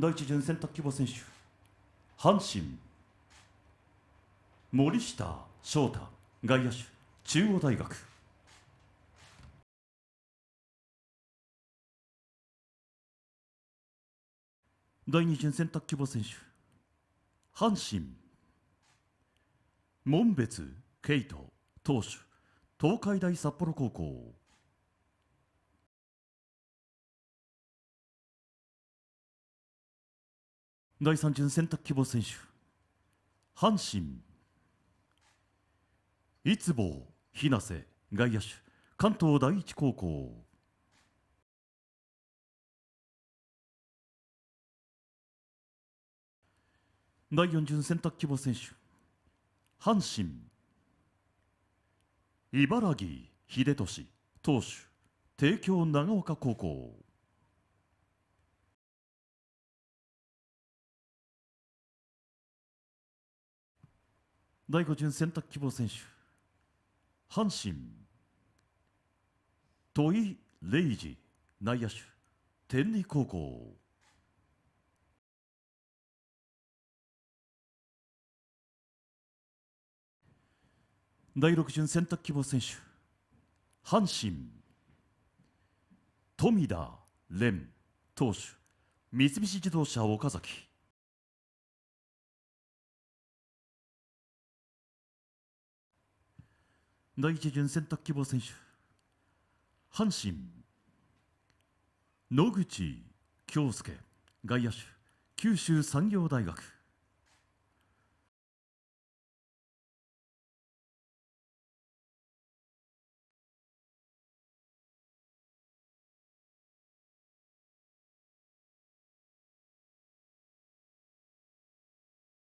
第一巡選択希望選手阪神森下翔太外野手中央大学第二巡選択希望選手阪神門別慶斗投手東海大札幌高校第3巡選択希望選手阪神いつぼ日な外野手関東第一高校第4巡選択希望選手阪神茨城秀俊投手帝京長岡高校第5巡選択希望選手阪神土井玲二内野手天理高校第6巡選択希望選手阪神富田蓮投手三菱自動車岡崎第一巡選択希望選手阪神野口京介外野手九州産業大学